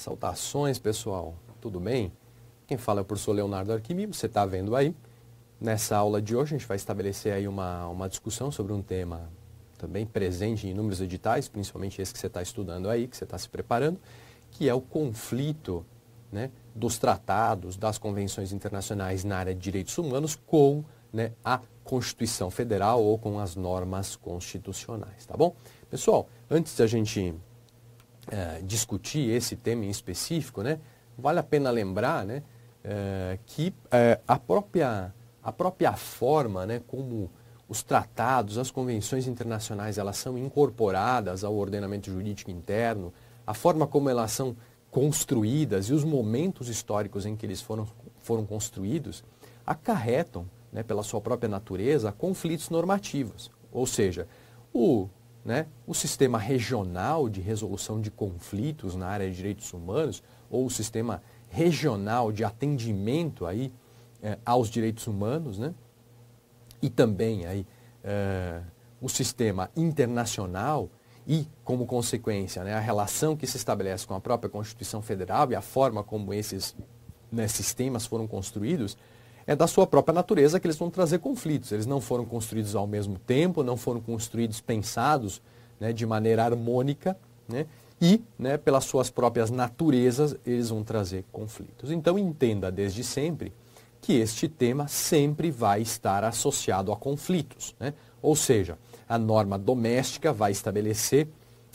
Saudações, pessoal. Tudo bem? Quem fala é o professor Leonardo Arquimimo, você está vendo aí. Nessa aula de hoje, a gente vai estabelecer aí uma, uma discussão sobre um tema também presente em inúmeros editais, principalmente esse que você está estudando aí, que você está se preparando, que é o conflito né, dos tratados, das convenções internacionais na área de direitos humanos com né, a Constituição Federal ou com as normas constitucionais, tá bom? Pessoal, antes da gente é, discutir esse tema em específico, né, vale a pena lembrar né, é, que é, a, própria, a própria forma né, como os tratados, as convenções internacionais, elas são incorporadas ao ordenamento jurídico interno, a forma como elas são construídas e os momentos históricos em que eles foram, foram construídos acarretam, né, pela sua própria natureza, conflitos normativos. Ou seja, o né? O sistema regional de resolução de conflitos na área de direitos humanos, ou o sistema regional de atendimento aí, eh, aos direitos humanos, né? e também aí, eh, o sistema internacional e, como consequência, né, a relação que se estabelece com a própria Constituição Federal e a forma como esses né, sistemas foram construídos, é da sua própria natureza que eles vão trazer conflitos. Eles não foram construídos ao mesmo tempo, não foram construídos, pensados né, de maneira harmônica, né, e né, pelas suas próprias naturezas eles vão trazer conflitos. Então entenda desde sempre que este tema sempre vai estar associado a conflitos. Né. Ou seja, a norma doméstica vai estabelecer,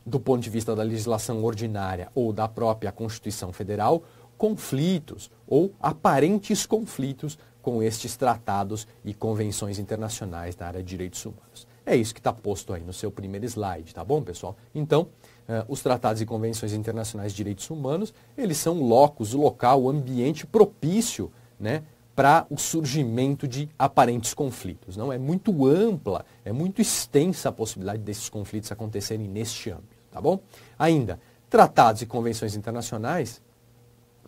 do ponto de vista da legislação ordinária ou da própria Constituição Federal, conflitos ou aparentes conflitos com estes tratados e convenções internacionais na área de direitos humanos. É isso que está posto aí no seu primeiro slide, tá bom, pessoal? Então, eh, os tratados e convenções internacionais de direitos humanos, eles são locos o local, o ambiente propício né, para o surgimento de aparentes conflitos. Não É muito ampla, é muito extensa a possibilidade desses conflitos acontecerem neste âmbito, tá bom? Ainda, tratados e convenções internacionais,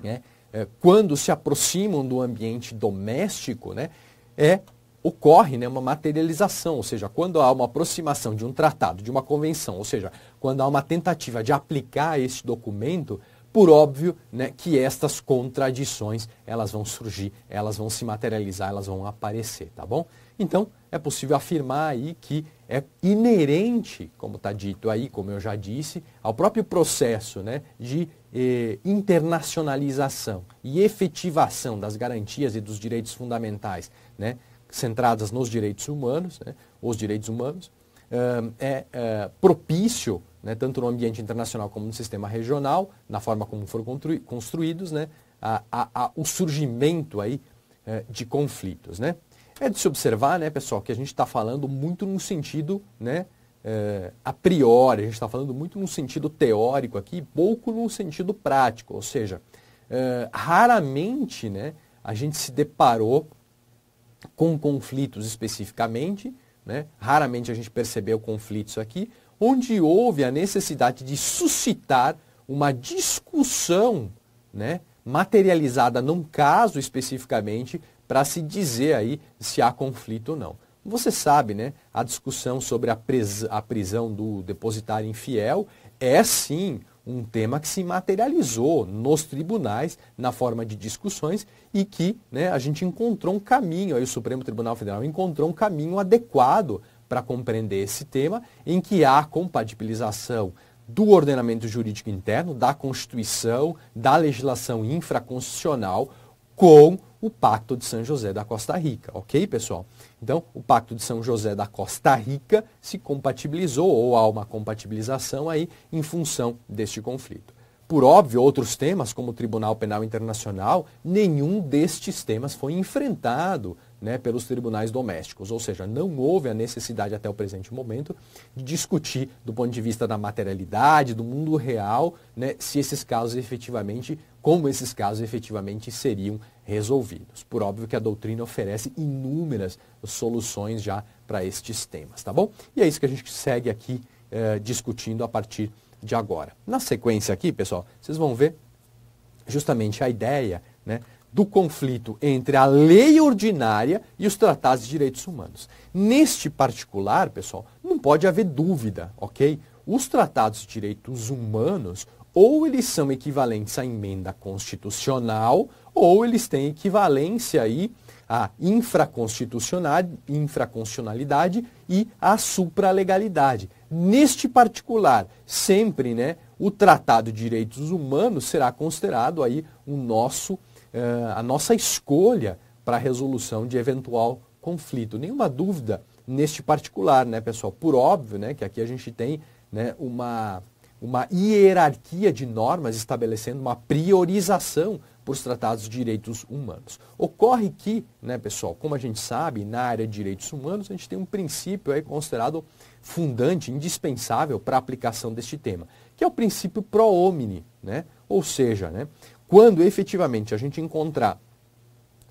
né, é, quando se aproximam do ambiente doméstico, né, é, ocorre né, uma materialização, ou seja, quando há uma aproximação de um tratado, de uma convenção, ou seja, quando há uma tentativa de aplicar esse documento, por óbvio né, que estas contradições elas vão surgir, elas vão se materializar, elas vão aparecer, tá bom? Então, é possível afirmar aí que é inerente, como está dito aí, como eu já disse, ao próprio processo né, de eh, internacionalização e efetivação das garantias e dos direitos fundamentais, né, centradas nos direitos humanos, né, os direitos humanos, eh, é, eh, propício, né, tanto no ambiente internacional como no sistema regional, na forma como foram construídos, né, a, a, a, o surgimento aí, eh, de conflitos. Né? É de se observar, né, pessoal, que a gente está falando muito no sentido, né, é, a priori, a gente está falando muito no sentido teórico aqui, pouco no sentido prático, ou seja, é, raramente, né, a gente se deparou com conflitos especificamente, né, raramente a gente percebeu conflitos aqui, onde houve a necessidade de suscitar uma discussão, né, materializada num caso especificamente, para se dizer aí se há conflito ou não. Você sabe, né? A discussão sobre a, a prisão do depositário infiel é sim um tema que se materializou nos tribunais na forma de discussões e que né, a gente encontrou um caminho, aí o Supremo Tribunal Federal encontrou um caminho adequado para compreender esse tema, em que há compatibilização do ordenamento jurídico interno, da Constituição, da legislação infraconstitucional com o Pacto de São José da Costa Rica, ok, pessoal? Então, o Pacto de São José da Costa Rica se compatibilizou, ou há uma compatibilização aí, em função deste conflito. Por óbvio, outros temas, como o Tribunal Penal Internacional, nenhum destes temas foi enfrentado né, pelos tribunais domésticos. Ou seja, não houve a necessidade até o presente momento de discutir, do ponto de vista da materialidade, do mundo real, né, se esses casos efetivamente, como esses casos efetivamente seriam resolvidos. Por óbvio que a doutrina oferece inúmeras soluções já para estes temas, tá bom? E é isso que a gente segue aqui eh, discutindo a partir de agora. Na sequência aqui, pessoal, vocês vão ver justamente a ideia né, do conflito entre a lei ordinária e os tratados de direitos humanos. Neste particular, pessoal, não pode haver dúvida, ok? Os tratados de direitos humanos ou eles são equivalentes à emenda constitucional, ou eles têm equivalência aí à infraconstitucionalidade, infraconstitucionalidade e à supralegalidade. Neste particular, sempre né, o Tratado de Direitos Humanos será considerado aí o nosso, uh, a nossa escolha para a resolução de eventual conflito. Nenhuma dúvida neste particular, né, pessoal? Por óbvio né, que aqui a gente tem né, uma, uma hierarquia de normas estabelecendo uma priorização por tratados tratar dos direitos humanos. Ocorre que, né, pessoal, como a gente sabe, na área de direitos humanos, a gente tem um princípio aí considerado fundante, indispensável para a aplicação deste tema, que é o princípio pro homine, né? Ou seja, né, quando efetivamente a gente encontrar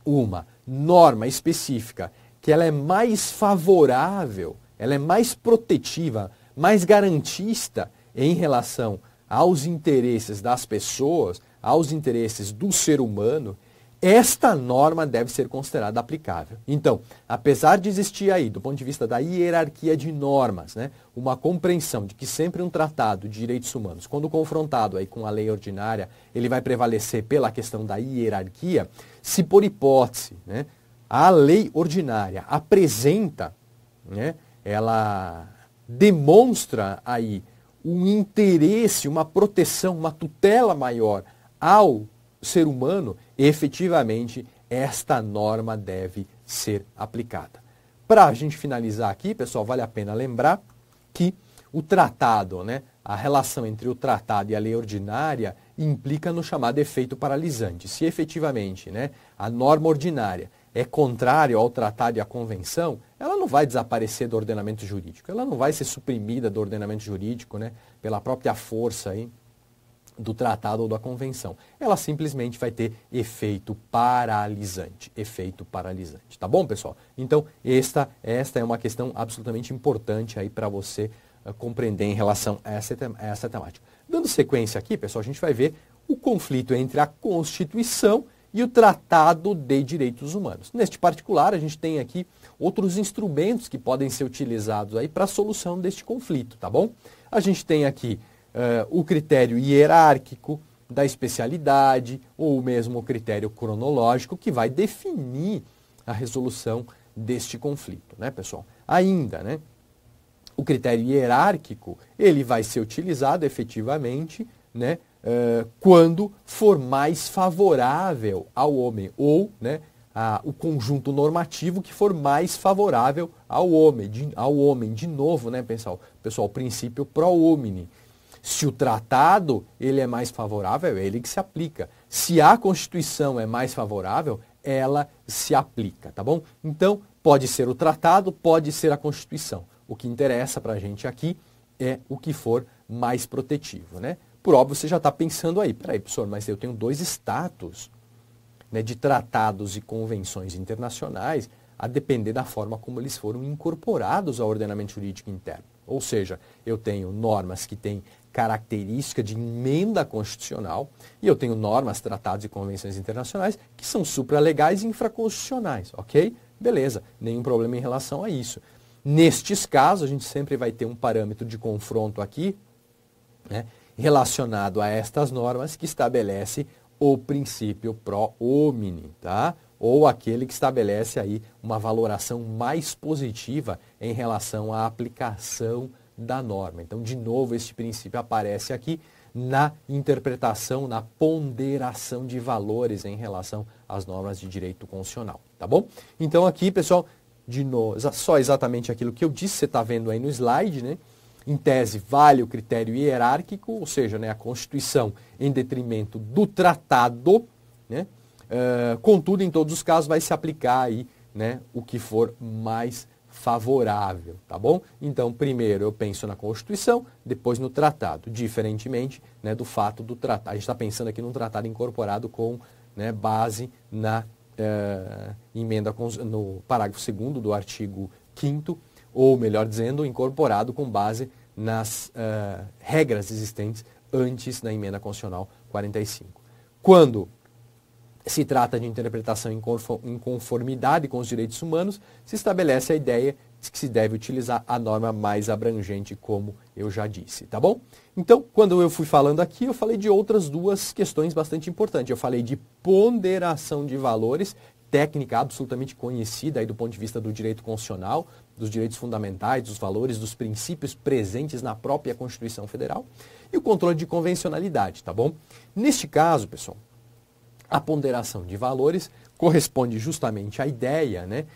uma norma específica que ela é mais favorável, ela é mais protetiva, mais garantista em relação aos interesses das pessoas, aos interesses do ser humano, esta norma deve ser considerada aplicável. Então, apesar de existir aí, do ponto de vista da hierarquia de normas, né, uma compreensão de que sempre um tratado de direitos humanos, quando confrontado aí com a lei ordinária, ele vai prevalecer pela questão da hierarquia, se por hipótese né, a lei ordinária apresenta, né, ela demonstra aí um interesse, uma proteção, uma tutela maior ao ser humano, efetivamente esta norma deve ser aplicada. Para a gente finalizar aqui, pessoal, vale a pena lembrar que o tratado, né, a relação entre o tratado e a lei ordinária implica no chamado efeito paralisante. Se efetivamente né, a norma ordinária é contrária ao tratado e à convenção, ela não vai desaparecer do ordenamento jurídico, ela não vai ser suprimida do ordenamento jurídico né, pela própria força aí do tratado ou da convenção. Ela simplesmente vai ter efeito paralisante, efeito paralisante, tá bom, pessoal? Então, esta esta é uma questão absolutamente importante aí para você uh, compreender em relação a essa, a essa temática. Dando sequência aqui, pessoal, a gente vai ver o conflito entre a Constituição e o Tratado de Direitos Humanos. Neste particular, a gente tem aqui outros instrumentos que podem ser utilizados aí para a solução deste conflito, tá bom? A gente tem aqui uh, o critério hierárquico da especialidade ou mesmo o critério cronológico que vai definir a resolução deste conflito, né, pessoal? Ainda, né? O critério hierárquico ele vai ser utilizado efetivamente, né, uh, quando for mais favorável ao homem ou, né, a, o conjunto normativo que for mais favorável ao homem, de, ao homem de novo, né, pessoal? Pessoal, princípio pro homine. Se o tratado ele é mais favorável, é ele que se aplica. Se a Constituição é mais favorável, ela se aplica, tá bom? Então, pode ser o tratado, pode ser a Constituição. O que interessa para a gente aqui é o que for mais protetivo, né? Por óbvio, você já está pensando aí, peraí, professor, mas eu tenho dois status né, de tratados e convenções internacionais, a depender da forma como eles foram incorporados ao ordenamento jurídico interno. Ou seja, eu tenho normas que têm característica de emenda constitucional e eu tenho normas, tratados e convenções internacionais que são supralegais e infraconstitucionais, ok? Beleza, nenhum problema em relação a isso. Nestes casos, a gente sempre vai ter um parâmetro de confronto aqui né, relacionado a estas normas que estabelece o princípio pro homine, tá? ou aquele que estabelece aí uma valoração mais positiva em relação à aplicação da norma. Então, de novo, este princípio aparece aqui na interpretação, na ponderação de valores em relação às normas de direito constitucional, tá bom? Então, aqui, pessoal, de novo, só exatamente aquilo que eu disse, você está vendo aí no slide, né? Em tese, vale o critério hierárquico, ou seja, né, a Constituição em detrimento do tratado, né? Uh, contudo, em todos os casos, vai se aplicar aí né, o que for mais favorável, tá bom? Então, primeiro eu penso na Constituição, depois no tratado, diferentemente né, do fato do tratado. A gente está pensando aqui num tratado incorporado com né, base na eh, emenda no parágrafo 2 do artigo 5 ou melhor dizendo, incorporado com base nas eh, regras existentes antes da emenda constitucional 45. Quando se trata de interpretação em conformidade com os direitos humanos, se estabelece a ideia de que se deve utilizar a norma mais abrangente, como eu já disse, tá bom? Então, quando eu fui falando aqui, eu falei de outras duas questões bastante importantes. Eu falei de ponderação de valores, técnica absolutamente conhecida aí do ponto de vista do direito constitucional, dos direitos fundamentais, dos valores, dos princípios presentes na própria Constituição Federal, e o controle de convencionalidade, tá bom? Neste caso, pessoal, a ponderação de valores corresponde justamente à ideia né,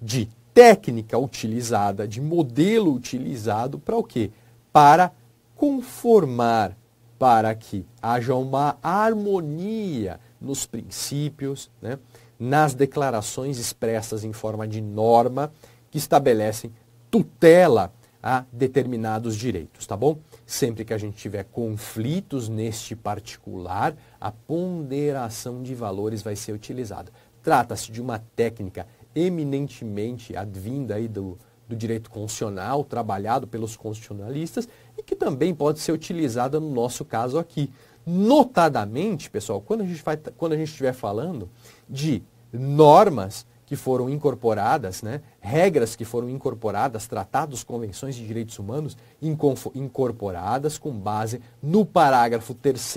de técnica utilizada, de modelo utilizado para o quê? Para conformar, para que haja uma harmonia nos princípios, né, nas declarações expressas em forma de norma que estabelecem tutela a determinados direitos, tá bom? Sempre que a gente tiver conflitos neste particular, a ponderação de valores vai ser utilizada. Trata-se de uma técnica eminentemente advinda aí do, do direito constitucional, trabalhado pelos constitucionalistas, e que também pode ser utilizada no nosso caso aqui. Notadamente, pessoal, quando a gente, vai, quando a gente estiver falando de normas que foram incorporadas, né, regras que foram incorporadas, tratados, convenções de direitos humanos incorporadas com base no parágrafo 3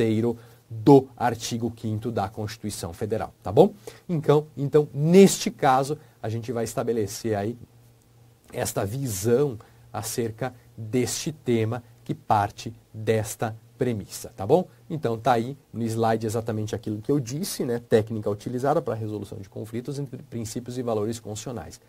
do artigo 5 da Constituição Federal, tá bom? Então, então, neste caso, a gente vai estabelecer aí esta visão acerca deste tema que parte desta premissa, tá bom? Então tá aí no slide exatamente aquilo que eu disse, né? Técnica utilizada para resolução de conflitos entre princípios e valores constitucionais.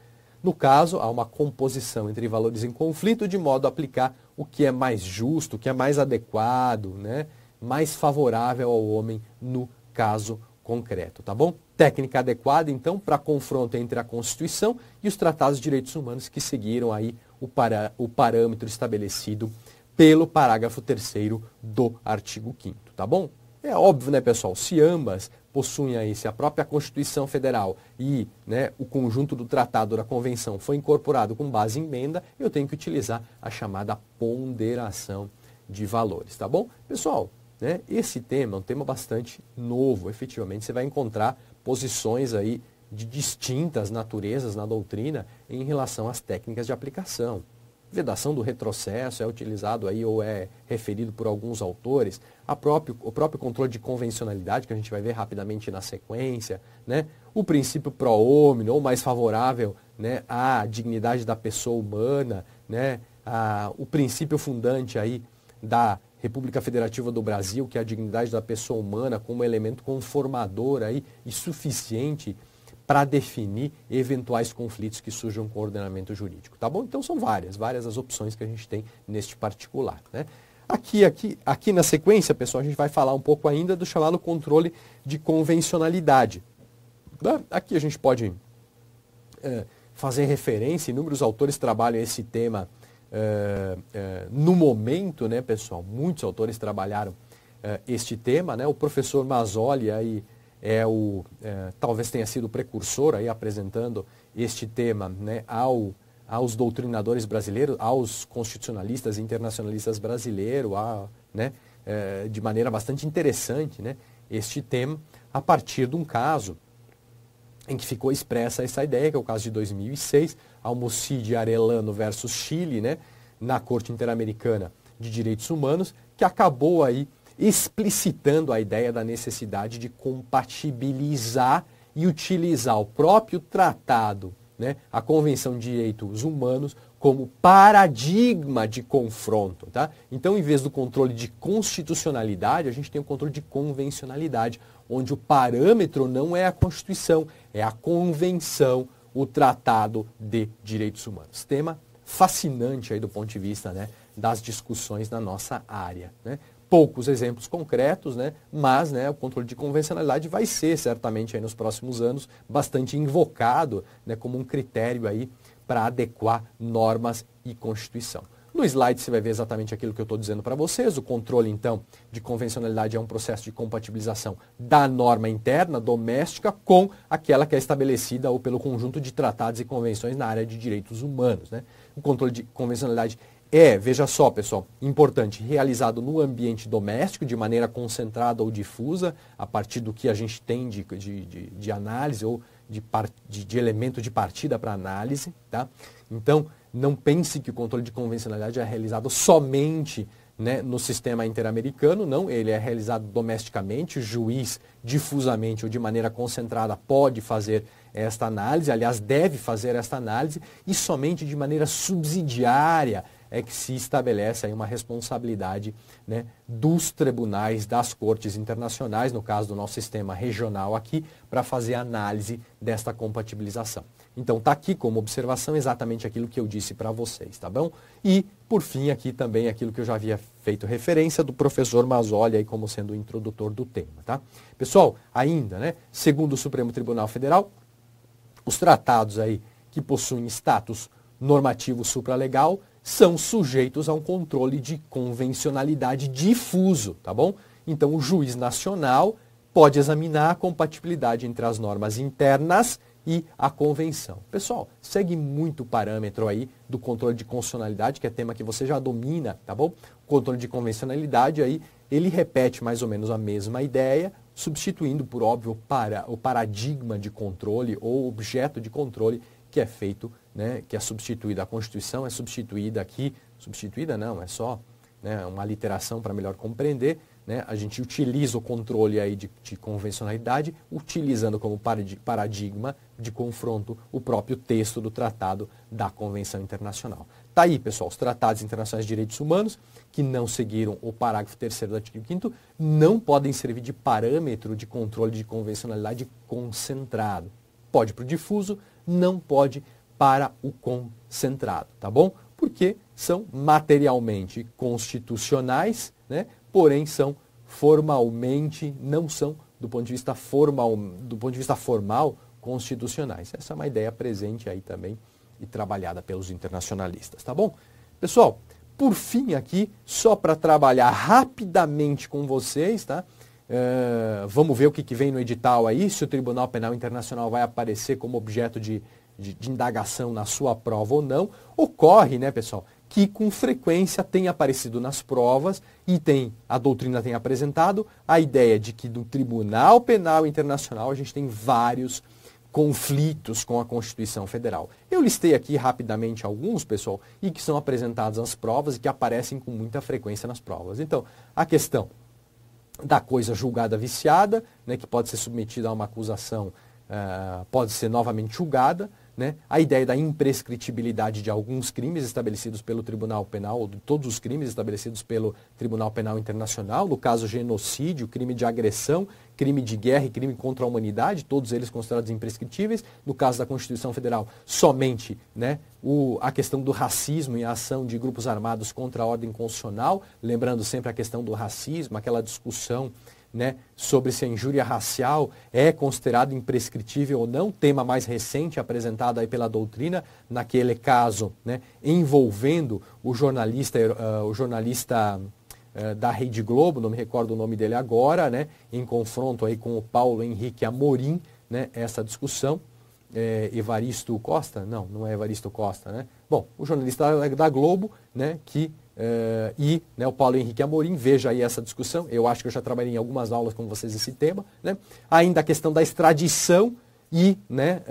No caso, há uma composição entre valores em conflito de modo a aplicar o que é mais justo, o que é mais adequado, né? mais favorável ao homem no caso concreto, tá bom? Técnica adequada, então, para confronto entre a Constituição e os tratados de direitos humanos que seguiram aí o, para, o parâmetro estabelecido pelo parágrafo 3 do artigo 5 tá bom? É óbvio, né, pessoal, se ambas possuem aí, se a própria Constituição Federal e né, o conjunto do tratado da Convenção foi incorporado com base em emenda, eu tenho que utilizar a chamada ponderação de valores, tá bom? Pessoal, né, esse tema é um tema bastante novo, efetivamente, você vai encontrar posições aí de distintas naturezas na doutrina em relação às técnicas de aplicação vedação do retrocesso é utilizado aí ou é referido por alguns autores, a próprio, o próprio controle de convencionalidade, que a gente vai ver rapidamente na sequência, né? o princípio pro homine, ou mais favorável né, à dignidade da pessoa humana, né? a, o princípio fundante aí da República Federativa do Brasil, que é a dignidade da pessoa humana como elemento conformador aí e suficiente para definir eventuais conflitos que surjam com o ordenamento jurídico, tá bom? Então são várias, várias as opções que a gente tem neste particular, né? Aqui, aqui, aqui na sequência, pessoal, a gente vai falar um pouco ainda do chamado controle de convencionalidade. Né? Aqui a gente pode é, fazer referência, inúmeros autores trabalham esse tema é, é, no momento, né, pessoal? Muitos autores trabalharam este tema, né? O professor Mazzoli aí é o, é, talvez tenha sido o precursor aí apresentando este tema né, ao, aos doutrinadores brasileiros, aos constitucionalistas e internacionalistas brasileiros, a, né, é, de maneira bastante interessante né, este tema, a partir de um caso em que ficou expressa essa ideia, que é o caso de 2006, Almocide Arellano versus Chile, né, na Corte Interamericana de Direitos Humanos, que acabou aí explicitando a ideia da necessidade de compatibilizar e utilizar o próprio tratado, né, a Convenção de Direitos Humanos, como paradigma de confronto. Tá? Então, em vez do controle de constitucionalidade, a gente tem o controle de convencionalidade, onde o parâmetro não é a Constituição, é a Convenção, o Tratado de Direitos Humanos. Tema fascinante aí do ponto de vista né, das discussões na nossa área. Né? poucos exemplos concretos, né? mas né, o controle de convencionalidade vai ser certamente nos próximos anos bastante invocado né, como um critério aí para adequar normas e Constituição. No slide você vai ver exatamente aquilo que eu estou dizendo para vocês. O controle, então, de convencionalidade é um processo de compatibilização da norma interna, doméstica, com aquela que é estabelecida ou pelo conjunto de tratados e convenções na área de direitos humanos. Né? O controle de convencionalidade é, veja só, pessoal, importante, realizado no ambiente doméstico, de maneira concentrada ou difusa, a partir do que a gente tem de, de, de, de análise ou de, de, de elemento de partida para análise. Tá? Então, não pense que o controle de convencionalidade é realizado somente né, no sistema interamericano, não, ele é realizado domesticamente, o juiz, difusamente ou de maneira concentrada, pode fazer esta análise, aliás, deve fazer esta análise, e somente de maneira subsidiária é que se estabelece aí uma responsabilidade né, dos tribunais, das cortes internacionais, no caso do nosso sistema regional aqui, para fazer a análise desta compatibilização. Então, está aqui como observação exatamente aquilo que eu disse para vocês, tá bom? E, por fim, aqui também aquilo que eu já havia feito referência do professor Mazzoli aí como sendo o introdutor do tema, tá? Pessoal, ainda, né? Segundo o Supremo Tribunal Federal, os tratados aí que possuem status normativo supralegal são sujeitos a um controle de convencionalidade difuso, tá bom? Então, o juiz nacional pode examinar a compatibilidade entre as normas internas e a convenção. Pessoal, segue muito o parâmetro aí do controle de constitucionalidade, que é tema que você já domina, tá bom? O controle de convencionalidade aí, ele repete mais ou menos a mesma ideia, substituindo por óbvio para o paradigma de controle ou objeto de controle que é feito né, que é substituída, a Constituição é substituída aqui, substituída não, é só né, uma literação para melhor compreender, né, a gente utiliza o controle aí de, de convencionalidade, utilizando como paradigma de confronto o próprio texto do Tratado da Convenção Internacional. Está aí, pessoal, os tratados internacionais de direitos humanos, que não seguiram o parágrafo 3 do artigo 5 não podem servir de parâmetro de controle de convencionalidade concentrado. Pode para o difuso, não pode para o concentrado, tá bom? Porque são materialmente constitucionais, né? porém são formalmente, não são do ponto de vista formal, do ponto de vista formal constitucionais. Essa é uma ideia presente aí também e trabalhada pelos internacionalistas, tá bom? Pessoal, por fim aqui, só para trabalhar rapidamente com vocês, tá? Uh, vamos ver o que, que vem no edital aí, se o Tribunal Penal Internacional vai aparecer como objeto de de, de indagação na sua prova ou não, ocorre, né, pessoal, que com frequência tem aparecido nas provas e tem a doutrina tem apresentado a ideia de que do Tribunal Penal Internacional a gente tem vários conflitos com a Constituição Federal. Eu listei aqui rapidamente alguns, pessoal, e que são apresentados nas provas e que aparecem com muita frequência nas provas. Então, a questão da coisa julgada viciada, né, que pode ser submetida a uma acusação, uh, pode ser novamente julgada, né, a ideia da imprescritibilidade de alguns crimes estabelecidos pelo Tribunal Penal, ou de todos os crimes estabelecidos pelo Tribunal Penal Internacional, no caso genocídio, crime de agressão, crime de guerra e crime contra a humanidade, todos eles considerados imprescritíveis. No caso da Constituição Federal, somente né, o, a questão do racismo e a ação de grupos armados contra a ordem constitucional, lembrando sempre a questão do racismo, aquela discussão né, sobre se a injúria racial é considerada imprescritível ou não, tema mais recente apresentado aí pela doutrina, naquele caso né, envolvendo o jornalista, uh, o jornalista uh, da Rede Globo, não me recordo o nome dele agora, né, em confronto aí com o Paulo Henrique Amorim, né, essa discussão. É, Evaristo Costa? Não, não é Evaristo Costa, né? Bom, o jornalista da, Globo, né, que Uh, e né, o Paulo Henrique Amorim, veja aí essa discussão, eu acho que eu já trabalhei em algumas aulas com vocês esse tema. Né? Ainda a questão da extradição, e né,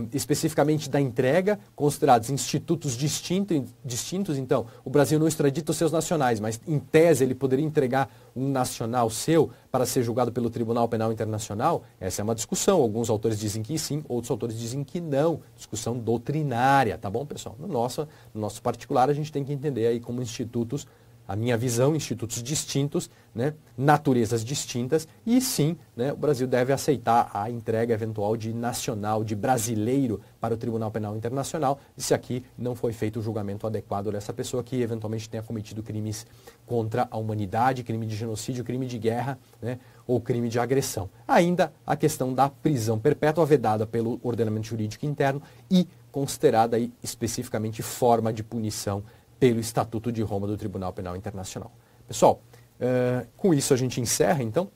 uh, especificamente da entrega, considerados institutos distinto, distintos. Então, o Brasil não extradita os seus nacionais, mas em tese ele poderia entregar um nacional seu para ser julgado pelo Tribunal Penal Internacional? Essa é uma discussão. Alguns autores dizem que sim, outros autores dizem que não. Discussão doutrinária, tá bom, pessoal? No nosso, no nosso particular, a gente tem que entender aí como institutos a minha visão, institutos distintos, né, naturezas distintas, e sim, né, o Brasil deve aceitar a entrega eventual de nacional, de brasileiro para o Tribunal Penal Internacional, se aqui não foi feito o julgamento adequado dessa pessoa que eventualmente tenha cometido crimes contra a humanidade, crime de genocídio, crime de guerra né, ou crime de agressão. Ainda a questão da prisão perpétua vedada pelo ordenamento jurídico interno e considerada aí especificamente forma de punição pelo Estatuto de Roma do Tribunal Penal Internacional. Pessoal, eh, com isso a gente encerra, então,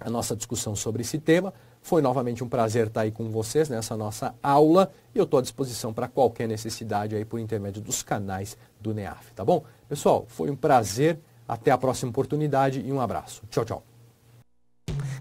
a nossa discussão sobre esse tema. Foi novamente um prazer estar aí com vocês nessa nossa aula e eu estou à disposição para qualquer necessidade aí por intermédio dos canais do NEAF, tá bom? Pessoal, foi um prazer, até a próxima oportunidade e um abraço. Tchau, tchau.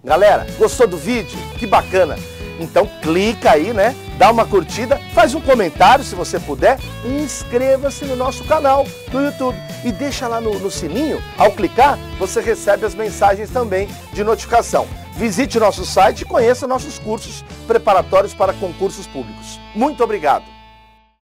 Galera, gostou do vídeo? Que bacana! Então clica aí, né? dá uma curtida, faz um comentário se você puder e inscreva-se no nosso canal do YouTube. E deixa lá no, no, sininho, ao clicar, você recebe as mensagens também de notificação. Visite nosso site e conheça nossos cursos preparatórios para concursos públicos. Muito obrigado!